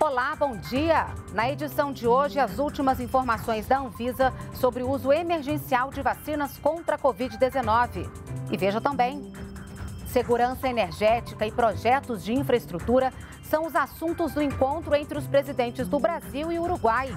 Olá, bom dia! Na edição de hoje, as últimas informações da Anvisa sobre o uso emergencial de vacinas contra a Covid-19. E veja também: segurança energética e projetos de infraestrutura são os assuntos do encontro entre os presidentes do Brasil e Uruguai.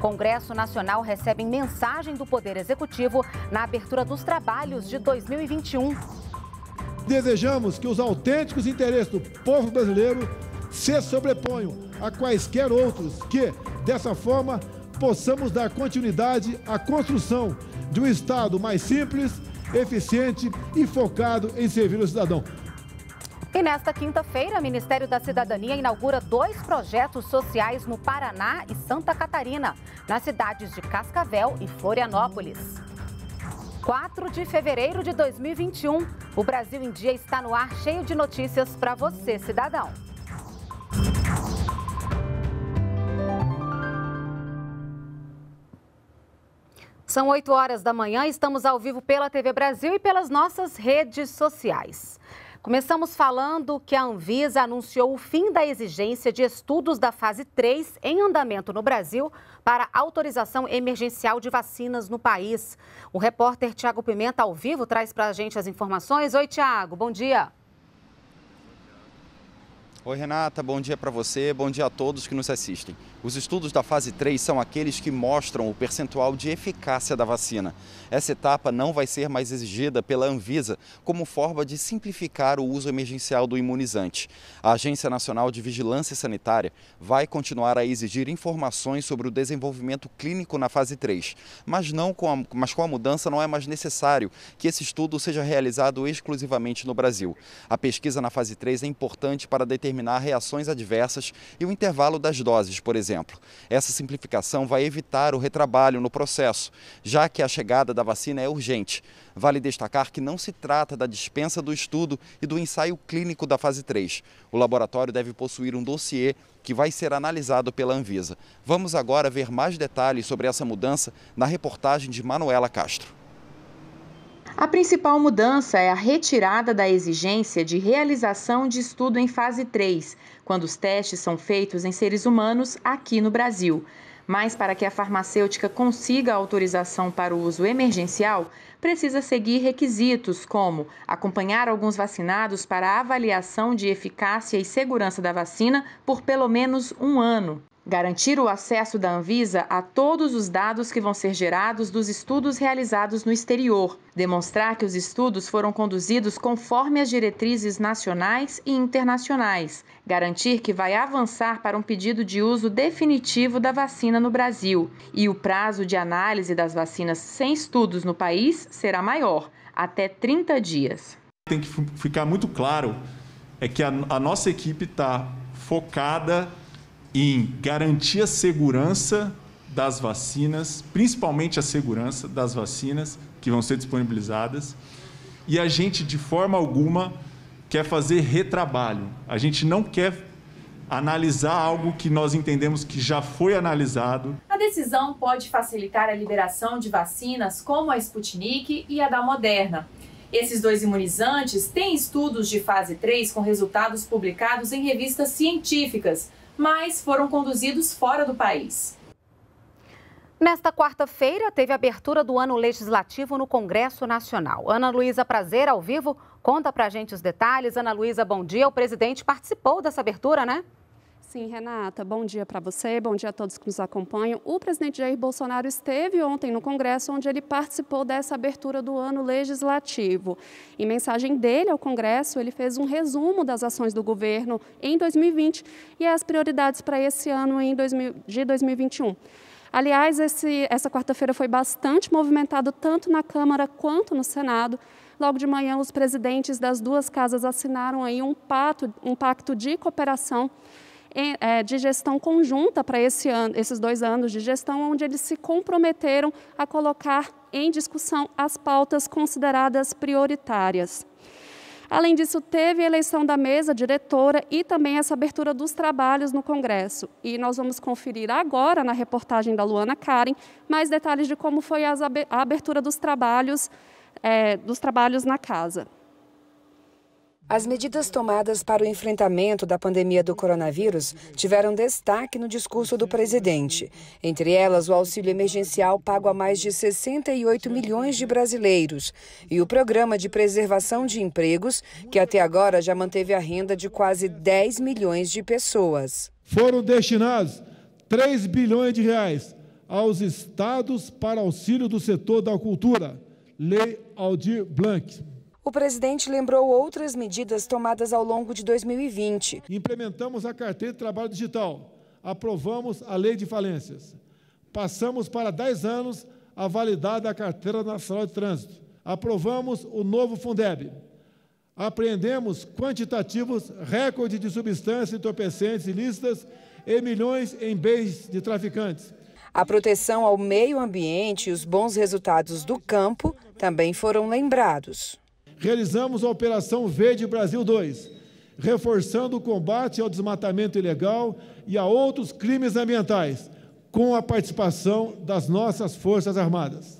Congresso Nacional recebe mensagem do Poder Executivo na abertura dos trabalhos de 2021. Desejamos que os autênticos interesses do povo brasileiro se sobreponham a quaisquer outros que, dessa forma, possamos dar continuidade à construção de um Estado mais simples, eficiente e focado em servir o cidadão. E nesta quinta-feira, o Ministério da Cidadania inaugura dois projetos sociais no Paraná e Santa Catarina, nas cidades de Cascavel e Florianópolis. 4 de fevereiro de 2021, o Brasil em Dia está no ar cheio de notícias para você, cidadão. São 8 horas da manhã e estamos ao vivo pela TV Brasil e pelas nossas redes sociais. Começamos falando que a Anvisa anunciou o fim da exigência de estudos da fase 3 em andamento no Brasil para autorização emergencial de vacinas no país. O repórter Tiago Pimenta, ao vivo, traz para a gente as informações. Oi, Tiago, bom dia. Oi, Renata, bom dia para você, bom dia a todos que nos assistem. Os estudos da fase 3 são aqueles que mostram o percentual de eficácia da vacina. Essa etapa não vai ser mais exigida pela Anvisa como forma de simplificar o uso emergencial do imunizante. A Agência Nacional de Vigilância Sanitária vai continuar a exigir informações sobre o desenvolvimento clínico na fase 3, mas, não com a, mas com a mudança não é mais necessário que esse estudo seja realizado exclusivamente no Brasil. A pesquisa na fase 3 é importante para determinar reações adversas e o intervalo das doses, por exemplo exemplo. Essa simplificação vai evitar o retrabalho no processo, já que a chegada da vacina é urgente. Vale destacar que não se trata da dispensa do estudo e do ensaio clínico da fase 3. O laboratório deve possuir um dossiê que vai ser analisado pela Anvisa. Vamos agora ver mais detalhes sobre essa mudança na reportagem de Manuela Castro. A principal mudança é a retirada da exigência de realização de estudo em fase 3, quando os testes são feitos em seres humanos aqui no Brasil. Mas para que a farmacêutica consiga autorização para o uso emergencial, precisa seguir requisitos como acompanhar alguns vacinados para avaliação de eficácia e segurança da vacina por pelo menos um ano, Garantir o acesso da Anvisa a todos os dados que vão ser gerados dos estudos realizados no exterior. Demonstrar que os estudos foram conduzidos conforme as diretrizes nacionais e internacionais. Garantir que vai avançar para um pedido de uso definitivo da vacina no Brasil. E o prazo de análise das vacinas sem estudos no país será maior até 30 dias. Tem que ficar muito claro é que a, a nossa equipe está focada em garantir a segurança das vacinas, principalmente a segurança das vacinas que vão ser disponibilizadas. E a gente, de forma alguma, quer fazer retrabalho. A gente não quer analisar algo que nós entendemos que já foi analisado. A decisão pode facilitar a liberação de vacinas como a Sputnik e a da Moderna. Esses dois imunizantes têm estudos de fase 3 com resultados publicados em revistas científicas mas foram conduzidos fora do país. Nesta quarta-feira, teve a abertura do ano legislativo no Congresso Nacional. Ana Luísa Prazer, ao vivo, conta pra gente os detalhes. Ana Luísa, bom dia. O presidente participou dessa abertura, né? Sim, Renata, bom dia para você, bom dia a todos que nos acompanham. O presidente Jair Bolsonaro esteve ontem no Congresso, onde ele participou dessa abertura do ano legislativo. Em mensagem dele ao Congresso, ele fez um resumo das ações do governo em 2020 e as prioridades para esse ano em 2000, de 2021. Aliás, esse, essa quarta-feira foi bastante movimentado tanto na Câmara quanto no Senado. Logo de manhã, os presidentes das duas casas assinaram aí um, pato, um pacto de cooperação é, de gestão conjunta para esse ano, esses dois anos de gestão, onde eles se comprometeram a colocar em discussão as pautas consideradas prioritárias. Além disso, teve a eleição da mesa diretora e também essa abertura dos trabalhos no Congresso. E nós vamos conferir agora, na reportagem da Luana Karen, mais detalhes de como foi a abertura dos trabalhos, é, dos trabalhos na casa. As medidas tomadas para o enfrentamento da pandemia do coronavírus tiveram destaque no discurso do presidente. Entre elas, o auxílio emergencial pago a mais de 68 milhões de brasileiros e o programa de preservação de empregos, que até agora já manteve a renda de quase 10 milhões de pessoas. Foram destinados 3 bilhões de reais aos estados para auxílio do setor da cultura. Lei Aldir Blanc. O presidente lembrou outras medidas tomadas ao longo de 2020. Implementamos a carteira de trabalho digital, aprovamos a lei de falências, passamos para 10 anos a validade da carteira nacional de trânsito, aprovamos o novo Fundeb, apreendemos quantitativos recorde de substâncias entorpecentes ilícitas e milhões em bens de traficantes. A proteção ao meio ambiente e os bons resultados do campo também foram lembrados realizamos a Operação Verde Brasil 2, reforçando o combate ao desmatamento ilegal e a outros crimes ambientais, com a participação das nossas Forças Armadas.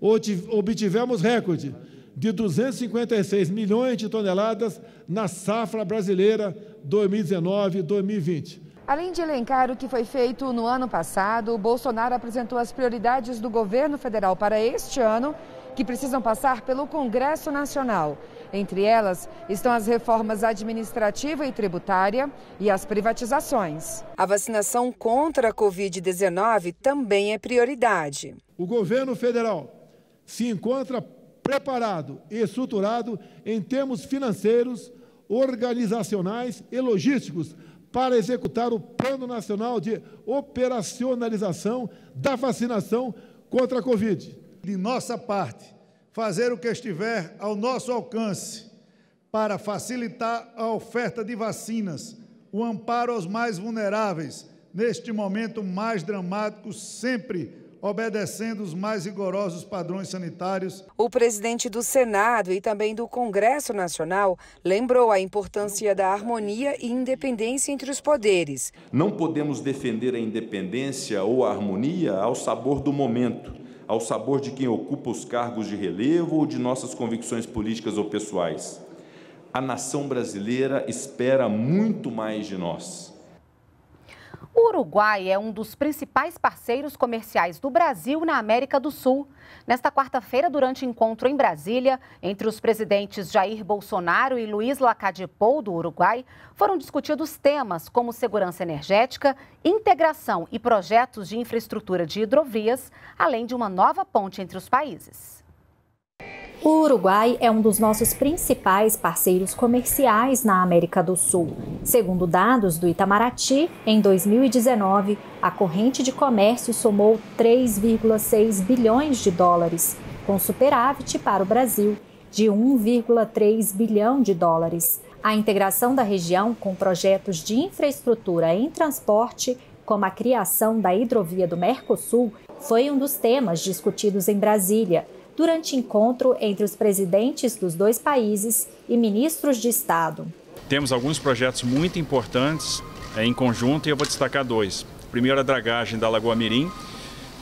Obtivemos recorde de 256 milhões de toneladas na safra brasileira 2019-2020. Além de elencar o que foi feito no ano passado, Bolsonaro apresentou as prioridades do governo federal para este ano que precisam passar pelo Congresso Nacional. Entre elas estão as reformas administrativa e tributária e as privatizações. A vacinação contra a Covid-19 também é prioridade. O governo federal se encontra preparado e estruturado em termos financeiros, organizacionais e logísticos para executar o Plano Nacional de Operacionalização da Vacinação contra a Covid de nossa parte, fazer o que estiver ao nosso alcance para facilitar a oferta de vacinas, o amparo aos mais vulneráveis, neste momento mais dramático, sempre obedecendo os mais rigorosos padrões sanitários. O presidente do Senado e também do Congresso Nacional lembrou a importância da harmonia e independência entre os poderes. Não podemos defender a independência ou a harmonia ao sabor do momento ao sabor de quem ocupa os cargos de relevo ou de nossas convicções políticas ou pessoais. A nação brasileira espera muito mais de nós. O Uruguai é um dos principais parceiros comerciais do Brasil na América do Sul. Nesta quarta-feira, durante encontro em Brasília, entre os presidentes Jair Bolsonaro e Luiz Lacadipou do Uruguai, foram discutidos temas como segurança energética, integração e projetos de infraestrutura de hidrovias, além de uma nova ponte entre os países. O Uruguai é um dos nossos principais parceiros comerciais na América do Sul. Segundo dados do Itamaraty, em 2019, a corrente de comércio somou 3,6 bilhões de dólares, com superávit para o Brasil de 1,3 bilhão de dólares. A integração da região com projetos de infraestrutura em transporte, como a criação da hidrovia do Mercosul, foi um dos temas discutidos em Brasília durante encontro entre os presidentes dos dois países e ministros de Estado. Temos alguns projetos muito importantes eh, em conjunto e eu vou destacar dois. Primeiro, a dragagem da Lagoa Mirim,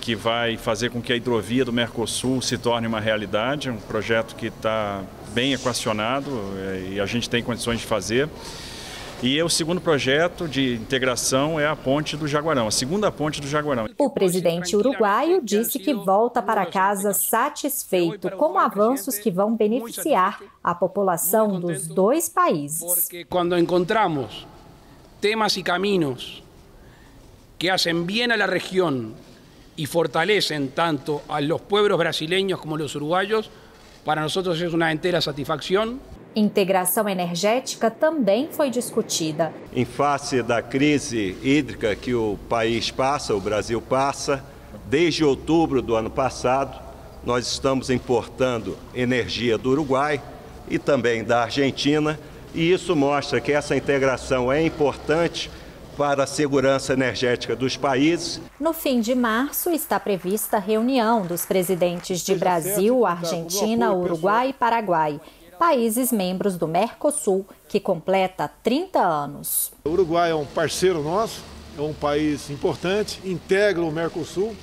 que vai fazer com que a hidrovia do Mercosul se torne uma realidade, um projeto que está bem equacionado eh, e a gente tem condições de fazer. E o segundo projeto de integração é a Ponte do Jaguarão, a segunda ponte do Jaguarão. O presidente uruguaio disse que volta para casa satisfeito com avanços que vão beneficiar a população dos dois países. Porque quando encontramos temas e caminhos que fazem bem à região e fortalecem tanto a los pueblos brasileños como a los uruguaios, para nós é uma entera satisfação. Integração energética também foi discutida. Em face da crise hídrica que o país passa, o Brasil passa, desde outubro do ano passado, nós estamos importando energia do Uruguai e também da Argentina, e isso mostra que essa integração é importante para a segurança energética dos países. No fim de março está prevista a reunião dos presidentes de Brasil, Argentina, Uruguai e Paraguai países membros do Mercosul, que completa 30 anos. O Uruguai é um parceiro nosso, é um país importante, integra o Mercosul.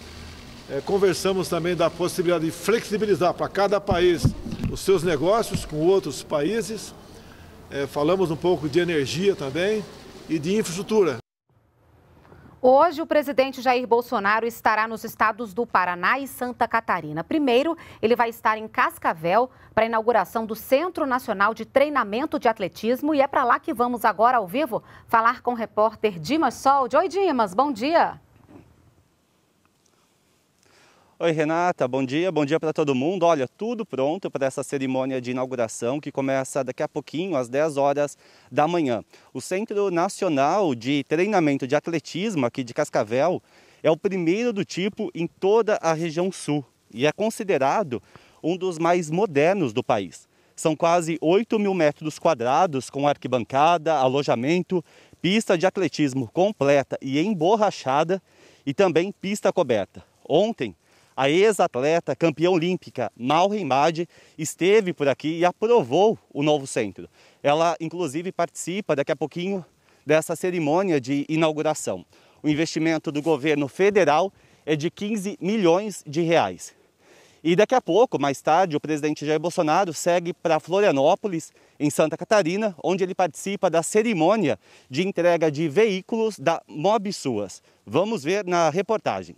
É, conversamos também da possibilidade de flexibilizar para cada país os seus negócios com outros países. É, falamos um pouco de energia também e de infraestrutura. Hoje, o presidente Jair Bolsonaro estará nos estados do Paraná e Santa Catarina. Primeiro, ele vai estar em Cascavel para a inauguração do Centro Nacional de Treinamento de Atletismo. E é para lá que vamos agora, ao vivo, falar com o repórter Dimas Soldi. Oi, Dimas, bom dia. Oi, Renata, bom dia, bom dia para todo mundo. Olha, tudo pronto para essa cerimônia de inauguração que começa daqui a pouquinho, às 10 horas da manhã. O Centro Nacional de Treinamento de Atletismo aqui de Cascavel é o primeiro do tipo em toda a região sul e é considerado um dos mais modernos do país. São quase 8 mil metros quadrados com arquibancada, alojamento, pista de atletismo completa e emborrachada e também pista coberta. Ontem, a ex-atleta campeã olímpica Malha Imadi esteve por aqui e aprovou o novo centro. Ela, inclusive, participa daqui a pouquinho dessa cerimônia de inauguração. O investimento do governo federal é de 15 milhões de reais. E daqui a pouco, mais tarde, o presidente Jair Bolsonaro segue para Florianópolis, em Santa Catarina, onde ele participa da cerimônia de entrega de veículos da Mob Suas. Vamos ver na reportagem.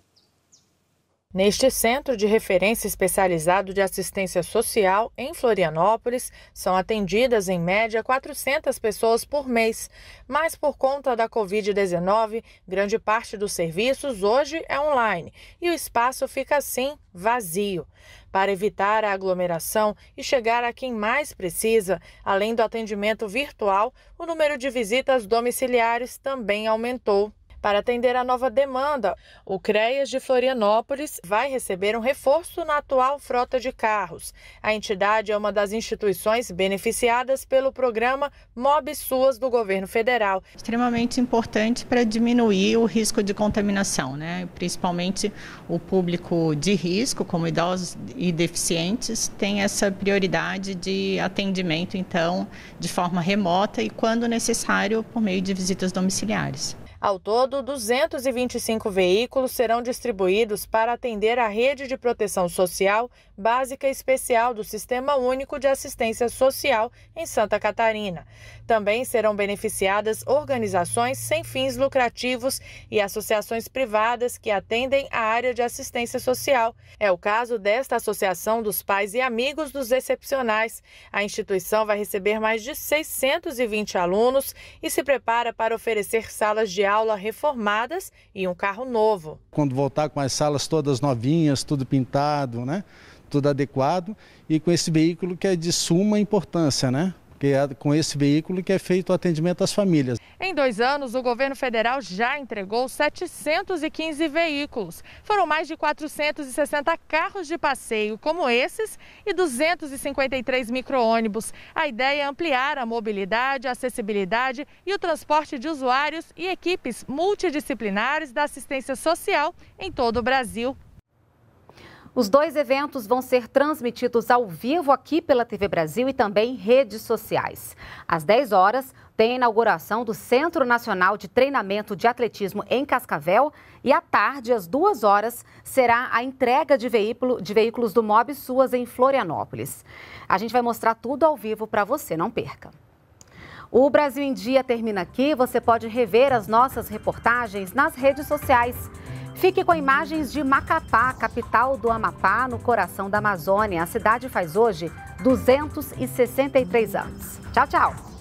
Neste centro de referência especializado de assistência social, em Florianópolis, são atendidas em média 400 pessoas por mês. Mas por conta da Covid-19, grande parte dos serviços hoje é online e o espaço fica assim vazio. Para evitar a aglomeração e chegar a quem mais precisa, além do atendimento virtual, o número de visitas domiciliares também aumentou. Para atender à nova demanda, o CREAS de Florianópolis vai receber um reforço na atual frota de carros. A entidade é uma das instituições beneficiadas pelo programa Mob Suas do governo federal. Extremamente importante para diminuir o risco de contaminação, né? principalmente o público de risco, como idosos e deficientes, tem essa prioridade de atendimento, então, de forma remota e, quando necessário, por meio de visitas domiciliares. Ao todo, 225 veículos serão distribuídos para atender a rede de proteção social básica especial do Sistema Único de Assistência Social em Santa Catarina. Também serão beneficiadas organizações sem fins lucrativos e associações privadas que atendem a área de assistência social. É o caso desta Associação dos Pais e Amigos dos Excepcionais. A instituição vai receber mais de 620 alunos e se prepara para oferecer salas de aula reformadas e um carro novo. Quando voltar com as salas todas novinhas, tudo pintado, né? tudo adequado e com esse veículo que é de suma importância, né? que é com esse veículo que é feito o atendimento às famílias. Em dois anos, o governo federal já entregou 715 veículos. Foram mais de 460 carros de passeio, como esses, e 253 micro-ônibus. A ideia é ampliar a mobilidade, a acessibilidade e o transporte de usuários e equipes multidisciplinares da assistência social em todo o Brasil. Os dois eventos vão ser transmitidos ao vivo aqui pela TV Brasil e também redes sociais. Às 10 horas, tem a inauguração do Centro Nacional de Treinamento de Atletismo em Cascavel e à tarde, às 2 horas, será a entrega de, veículo, de veículos do Mob Suas em Florianópolis. A gente vai mostrar tudo ao vivo para você, não perca. O Brasil em Dia termina aqui. Você pode rever as nossas reportagens nas redes sociais. Fique com imagens de Macapá, capital do Amapá, no coração da Amazônia. A cidade faz hoje 263 anos. Tchau, tchau!